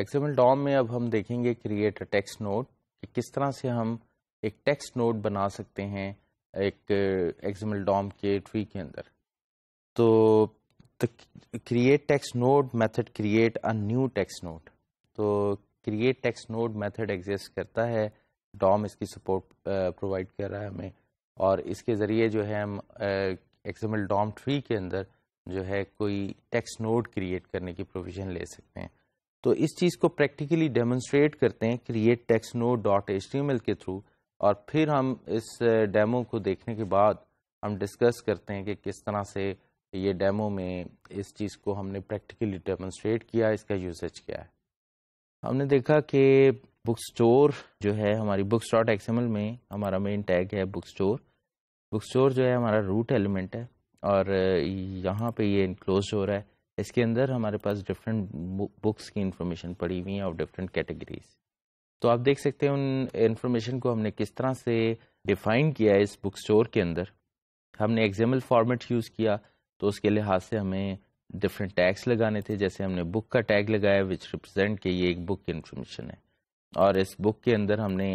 XML Dom में अब हम देखेंगे क्रिएट अ टेक्स्ट नोट कि किस तरह से हम एक टेक्स्ट नोट बना सकते हैं एक एक्सएमएल डॉम के ट्री के अंदर तो create text note method create a new text note तो create text note method exist करता है डॉम इसकी सपोर्ट प्रोवाइड कर रहा है हमें और इसके ज़रिए जो है हम एक्सएमएल डॉम ट्री के अंदर जो है कोई टेक्स्ट नोट क्रिएट करने की प्रोविज़न ले सकते हैं तो इस चीज़ को प्रैक्टिकली डेमोन्स्ट्रेट करते हैं create text note dot H के थ्रू और फिर हम इस डेमो को देखने के बाद हम डिस्कस करते हैं कि किस तरह से ये डेमो में इस चीज़ को हमने प्रैक्टिकली डेमोन्स्ट्रेट किया इसका यूसेज क्या है हमने देखा कि बुक स्टोर जो है हमारी बुक्स डॉट एक्सएमएल में हमारा मेन टैग है बुक स्टोर बुक स्टोर जो है हमारा रूट एलिमेंट है और यहाँ पे ये इनक्लोज हो रहा है इसके अंदर हमारे पास डिफरेंट बुक्स की इन्फॉर्मेशन पड़ी हुई है और डिफरेंट कैटेगरीज तो आप देख सकते हैं उन इन्फॉर्मेशन को हमने किस तरह से डिफाइन किया है इस बुक स्टोर के अंदर हमने एग्जाम्पल फॉर्मेट यूज़ किया तो उसके लिहाज से हमें डिफरेंट टैग्स लगाने थे जैसे हमने बुक का टैग लगाया विच रिप्रजेंट के ये एक बुक की इन्फॉर्मेशन है और इस बुक के अंदर हमने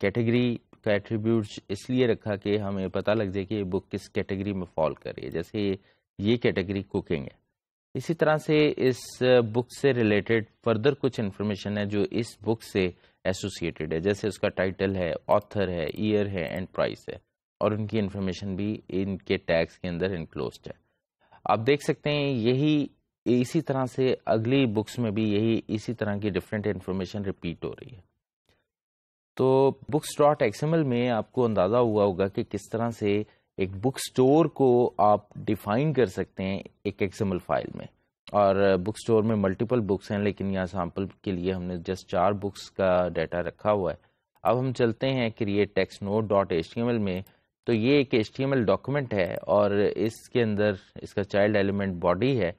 कैटेगरी का एट्रीब्यूट इसलिए रखा कि हमें पता लग जाए कि ये बुक किस कैटेगरी में फॉल करे जैसे ये कैटेगरी कुकिंग है इसी तरह से इस बुक से रिलेटेड फर्दर कुछ इन्फॉर्मेशन है जो इस बुक से एसोसिएटेड है जैसे उसका टाइटल है ऑथर है ईयर है एंड प्राइस है और उनकी इन्फॉर्मेशन भी इनके टैग्स के अंदर इनक्लोज है आप देख सकते हैं यही इसी तरह से अगली बुक्स में भी यही इसी तरह की डिफरेंट इन्फॉर्मेशन रिपीट हो रही है तो बुक्स डॉट एक्सएमएल में आपको अंदाज़ा हुआ होगा कि किस तरह से एक बुक स्टोर को आप डिफाइन कर सकते हैं एक एक्सएमएल फाइल में और बुक स्टोर में मल्टीपल बुक्स हैं लेकिन यहाँ सैम्पल के लिए हमने जस्ट चार बुक्स का डाटा रखा हुआ है अब हम चलते हैं create text note dot H में तो ये एक एच डॉक्यूमेंट है और इसके अंदर इसका चाइल्ड एलिमेंट बॉडी है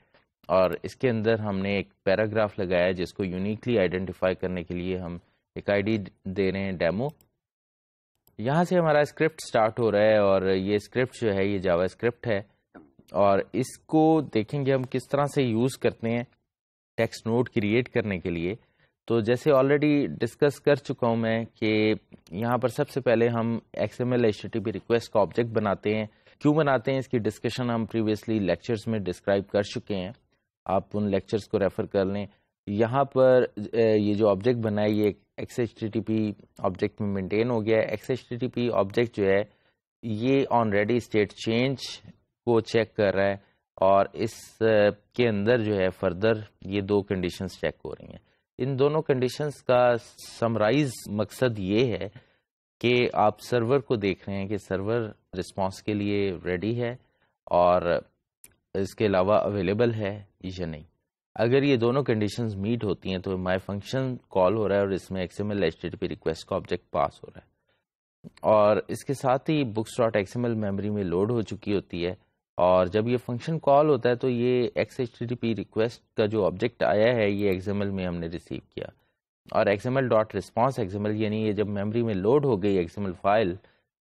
और इसके अंदर हमने एक पैराग्राफ लगाया जिसको यूनिकली आइडेंटिफाई करने के लिए हम एक आईडी दे रहे हैं डेमो यहाँ से हमारा स्क्रिप्ट स्टार्ट हो रहा है और ये स्क्रिप्ट जो है ये जावा स्क्रिप्ट है और इसको देखेंगे हम किस तरह से यूज़ करते हैं टेक्स्ट नोट क्रिएट करने के लिए तो जैसे ऑलरेडी डिस्कस कर चुका हूँ मैं कि यहाँ पर सबसे पहले हम एक्स एम रिक्वेस्ट का ऑब्जेक्ट बनाते हैं क्यों बनाते हैं इसकी डिस्कशन हम प्रीवियसली लेक्चर्स में डिस्क्राइब कर चुके हैं आप उन लेक्चर्स को रेफ़र कर लें यहाँ पर ये जो ऑब्जेक्ट बना है ये X H T T P object में मेंटेन हो गया है X H T T P object जो है ये ऑन रेडी स्टेट चेंज को चेक कर रहा है और इस के अंदर जो है फर्दर ये दो कंडीशंस चेक हो रही हैं इन दोनों कंडीशंस का समराइज मकसद ये है कि आप सर्वर को देख रहे हैं कि सर्वर रिस्पांस के लिए रेडी है और इसके अलावा अवेलेबल है या नहीं अगर ये दोनों कंडीशन मीट होती हैं तो माई फंक्शन कॉल हो रहा है और इसमें एक्सएमएल एचटीटीपी रिक्वेस्ट का ऑब्जेक्ट पास हो रहा है और इसके साथ ही बुक्स डॉट एक्सएमएल मेमोरी में लोड हो चुकी होती है और जब ये फंक्शन कॉल होता है तो ये X H T P request का जो ऑब्जेक्ट आया है ये एल में हमने रिसीव किया और एक्सएमएल डॉट रिस्पॉन्स एक्सएमएल यानी ये जब मेमरी में लोड हो गई एक्सएमएल फाइल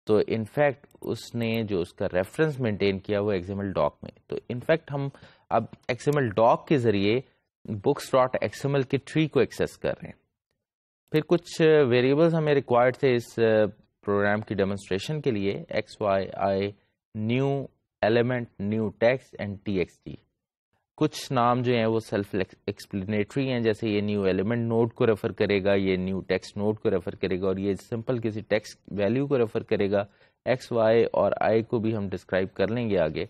तो इनफैक्ट उसने जो उसका रेफरेंस मेंटेन किया वो एक्सएमएल डॉक में तो इनफैक्ट हम अब एक्सएमएल डॉक के जरिए बुक्स डॉट एक्सएमएल के ट्री को एक्सेस कर रहे हैं फिर कुछ वेरिएबल्स uh, हमें रिक्वायर्ड थे इस प्रोग्राम uh, की डेमोन्स्ट्रेशन के लिए X Y I new element new text and T X T कुछ नाम जो हैं वो सेल्फ एक्सप्लेनेटरी हैं जैसे ये न्यू एलिमेंट नोड को रेफर करेगा ये न्यू टेक्स्ट नोड को रेफर करेगा और ये सिंपल किसी टेक्स्ट वैल्यू को रेफर करेगा एक्स वाई और आई को भी हम डिस्क्राइब कर लेंगे आगे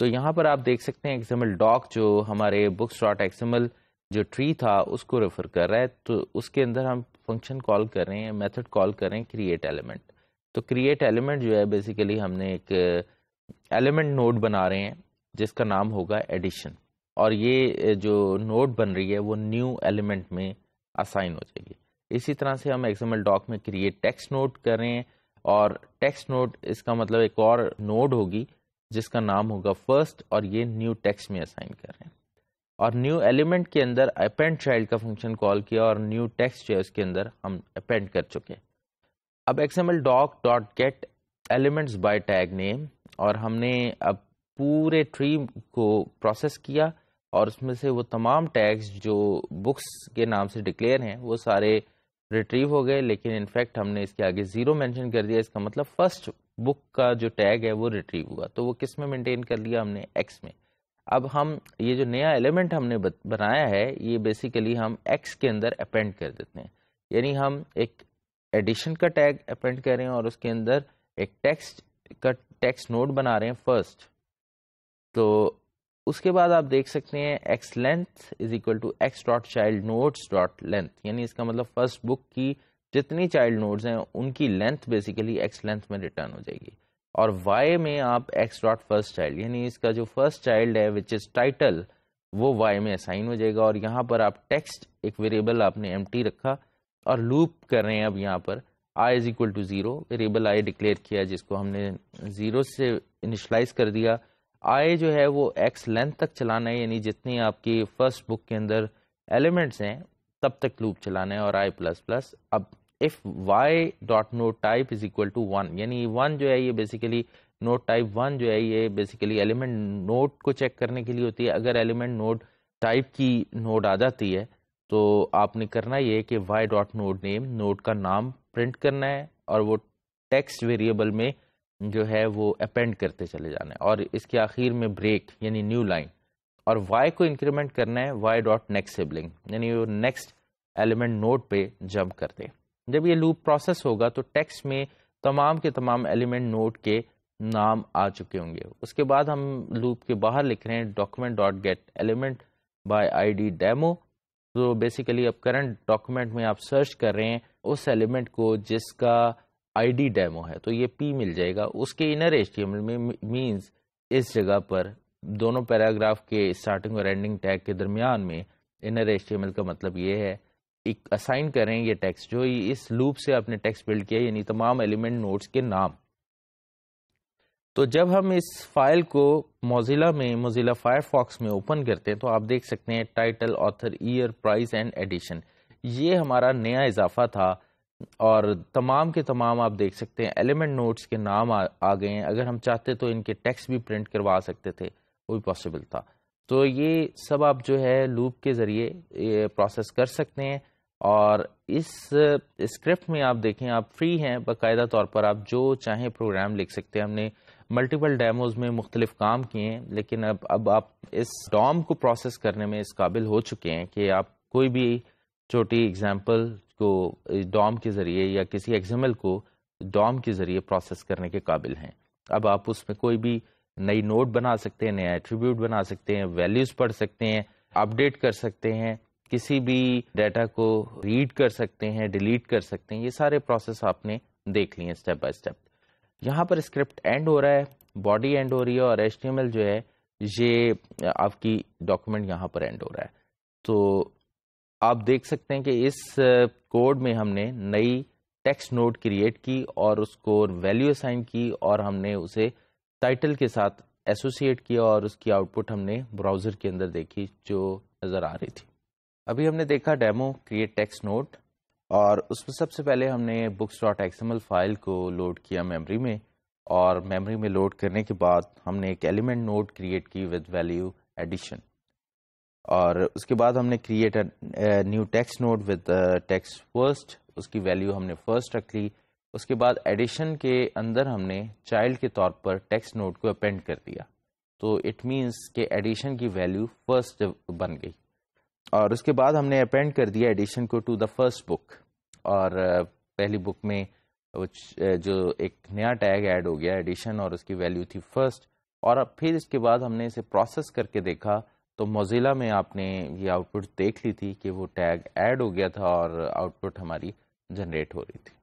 तो यहाँ पर आप देख सकते हैं एक्सएमएल डॉक जो हमारे बुक्स डॉट एक्सएमएल जो ट्री था उसको रेफर कर रहा है तो उसके अंदर हम फंक्शन कॉल कर रहे हैं मेथड कॉल कर रहे हैं क्रिएट एलिमेंट तो क्रिएट एलिमेंट जो है बेसिकली हमने एक एलिमेंट uh, नोड बना रहे हैं जिसका नाम होगा एडिशन और ये uh, जो नोड बन रही है वो न्यू एलिमेंट में असाइन हो जाएगी इसी तरह से हम एक्सएमएल डॉक में क्रिएट टेक्स्ट नोट कर रहे हैं और टेक्स्ट नोट इसका मतलब एक और नोड होगी जिसका नाम होगा फर्स्ट और ये न्यू टेक्स्ट में असाइन कर रहे हैं और न्यू एलिमेंट के अंदर अपेंड चाइल्ड का फंक्शन कॉल किया और न्यू टेक्स्ट जो है उसके अंदर हम अपेंड कर चुके हैं अब XML doc dot get elements by tag name और हमने अब पूरे ट्री को प्रोसेस किया और उसमें से वो तमाम टैग्स जो बुक्स के नाम से डिक्लेयर हैं वो सारे रिट्रीव हो गए लेकिन इनफैक्ट हमने इसके आगे ज़ीरो मेंशन कर दिया इसका मतलब फर्स्ट बुक का जो टैग है वो रिट्रीव हुआ तो वो किस में मेंटेन कर लिया हमने एक्स में अब हम ये जो नया एलिमेंट हमने बनाया है ये बेसिकली हम एक्स के अंदर अपेंड कर देते हैं यानी हम एक एडिशन का टैग अपेंड कर रहे हैं और उसके अंदर एक टेक्स्ट का टेक्स्ट नोट बना रहे हैं फर्स्ट तो उसके बाद आप देख सकते हैं X length is equal to X dot child notes dot length यानी इसका मतलब फर्स्ट बुक की जितनी चाइल्ड नोड्स हैं उनकी लेंथ बेसिकली एक्स लेंथ में रिटर्न हो जाएगी और वाई में आप एक्स डॉट फर्स्ट चाइल्ड यानी इसका जो फर्स्ट चाइल्ड है विच इज टाइटल वो वाई में असाइन हो जाएगा और यहाँ पर आप टेक्स्ट एक वेरिएबल आपने एम रखा और लूप कर रहे हैं अब यहाँ पर I is equal to zero variable I declare किया जिसको हमने जीरो से इनिशलाइज कर दिया आई जो है वो एक्स लेंथ तक चलाना है यानी जितनी आपकी फर्स्ट बुक के अंदर एलिमेंट्स हैं तब तक लूप चलाना है और आई प्लस प्लस अब if y dot note type is equal to one यानी वन जो है ये बेसिकली नोट टाइप वन जो है ये बेसिकली एलिमेंट नोट को चेक करने के लिए होती है अगर एलिमेंट नोट टाइप की नोट आ जाती है तो आपने करना ये है कि Y dot note name note का नाम प्रिंट करना है और वो टेक्स्ट वेरिएबल में जो है वो अपेंड करते चले जाना है और इसके आखिर में ब्रेक यानी न्यू लाइन और वाई को इंक्रीमेंट करना है वाई डॉट नेक्स्ट सिबलिंग यानी वो नेक्स्ट एलिमेंट नोट पे जंप कर दें जब ये लूप प्रोसेस होगा तो टेक्स्ट में तमाम के तमाम एलिमेंट नोट के नाम आ चुके होंगे उसके बाद हम लूप के बाहर लिख रहे हैं document dot get element by ID demo तो बेसिकली अब करंट डॉक्यूमेंट में आप सर्च कर रहे हैं उस एलिमेंट को जिसका आईडी डेमो है तो ये पी मिल जाएगा उसके इनर एच में मीन्स इस जगह पर दोनों पैराग्राफ के स्टार्टिंग और एंडिंग टैग के दरमियान में इनर एच का मतलब ये है एक असाइन करें ये टेक्स्ट जो इस लूप से आपने टेक्स्ट बिल्ड किया यानी तमाम एलिमेंट नोट्स के नाम तो जब हम इस फाइल को मोजिला में मोजिला फायरफॉक्स में ओपन करते हैं तो आप देख सकते हैं title author year price and edition ये हमारा नया इजाफा था और तमाम के तमाम आप देख सकते हैं एलिमेंट नोट्स के नाम आ, आ गए हैं अगर हम चाहते तो इनके टेक्स भी प्रिंट करवा सकते थे वो भी पॉसिबल था तो ये सब आप जो है लूप के ज़रिए प्रोसेस कर सकते हैं और इस स्क्रिप्ट में आप देखें आप फ्री हैं बाकायदा तौर पर आप जो चाहें प्रोग्राम लिख सकते हैं हमने मल्टीपल डेमोज में मुख्तलिफ काम किए हैं लेकिन अब अब आप इस डॉम को प्रोसेस करने में इस काबिल हो चुके हैं कि आप कोई भी छोटी एग्जाम्पल को डॉम के ज़रिए या किसी एग्जाम्पल को डॉम के ज़रिए प्रोसेस करने के काबिल हैं अब आप उसमें कोई भी नई नोट बना सकते हैं नया एट्रीब्यूट बना सकते हैं वैल्यूज़ पढ़ सकते हैं अपडेट कर सकते हैं किसी भी डाटा को रीड कर सकते हैं डिलीट कर सकते हैं ये सारे प्रोसेस आपने देख लिए स्टेप बाय स्टेप यहाँ पर स्क्रिप्ट एंड हो रहा है बॉडी एंड हो रही है और एच जो है ये आपकी डॉक्यूमेंट यहाँ पर एंड हो रहा है तो आप देख सकते हैं कि इस कोड में हमने नई टेक्स्ट नोट क्रिएट की और उसको वैल्यू असाइन की और हमने उसे टाइटल के साथ एसोसिएट किया और उसकी आउटपुट हमने ब्राउज़र के अंदर देखी जो नज़र आ रही थी अभी हमने देखा डेमो क्रिएट टेक्स्ट नोट और उसमें सबसे पहले हमने बुक्स डॉट एक्सएमएल फाइल को लोड किया मेमोरी में और मेमोरी में लोड करने के बाद हमने एक एलिमेंट नोट क्रिएट की विद वैल्यू एडिशन और उसके बाद हमने create new text note with text first उसकी वैल्यू हमने फर्स्ट रख ली उसके बाद एडिशन के अंदर हमने चाइल्ड के तौर पर टेक्स्ट नोट को अपेंड कर दिया तो इट मीन्स के एडिशन की वैल्यू फर्स्ट बन गई और उसके बाद हमने अपेंड कर दिया एडिशन को टू द फर्स्ट बुक और पहली बुक में जो एक नया टैग ऐड हो गया एडिशन और उसकी वैल्यू थी फर्स्ट और अब फिर इसके बाद हमने इसे प्रोसेस करके देखा तो मोजिला में आपने ये आउटपुट देख ली थी कि वो टैग ऐड हो गया था और आउटपुट हमारी जनरेट हो रही थी